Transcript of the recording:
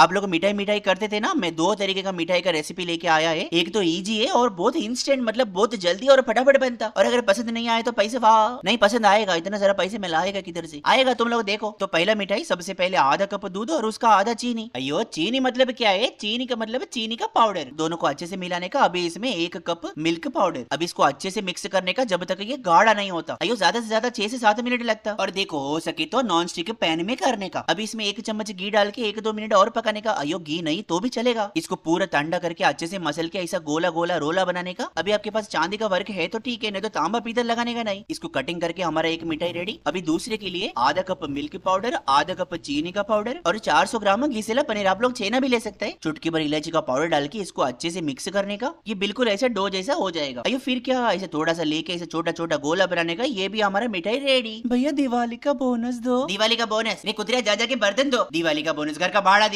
आप लोग मिठाई मिठाई करते थे ना मैं दो तरीके का मिठाई का रेसिपी लेके आया है एक तो ईजी है और बहुत इंस्टेंट मतलब बहुत जल्दी और फटाफट बनता और अगर पसंद नहीं आए तो पैसे वाह नहीं पसंद आएगा इतना सारा पैसे मैं लाएगा किधर से आएगा तुम लोग देखो तो पहला मिठाई सबसे पहले आधा कप दूध और उसका आधा चीनी अयो चीनी मतलब क्या है चीनी का मतलब चीनी का पाउडर दोनों को अच्छे से मिलाने का अभी इसमें एक कप मिल्क पाउडर अब इसको अच्छे से मिक्स करने का जब तक ये गाढ़ा नहीं होता अयो ज्यादा से ज्यादा छह से सात मिनट लगता और देखो हो सके तो नॉन स्टिक पैन में करने का अभी इसमें एक चम्मच घी डाल के एक दो मिनट और पका पकाने का अयोग घी नहीं तो भी चलेगा इसको पूरा ठंडा करके अच्छे से मसल के ऐसा गोला गोला रोला बनाने का अभी आपके पास चांदी का वर्क है तो ठीक है नहीं तो तांबा पीतल लगाने का नहीं इसको कटिंग करके हमारा एक मिठाई रेडी अभी दूसरे के लिए आधा कप मिल्क पाउडर आधा कप चीनी का पाउडर और सौ ग्राम घीसेला पनीर आप लोग छेना भी ले सकते हैं चुटकी भर इलायची का पाउडर डाल के इसको अच्छे से मिक्स करने का ये बिल्कुल ऐसा डो जैसा हो जाएगा अयो फिर क्या ऐसे थोड़ा सा लेके ऐसे छोटा छोटा गोला बनाने का ये भी हमारा मिठाई रेडी भैया दिवाली का बोनस दो दिवाली का बोनस नहीं कुतरिया जा जाके बर्तन दो दिवाली का बोनस घर का भाड़ा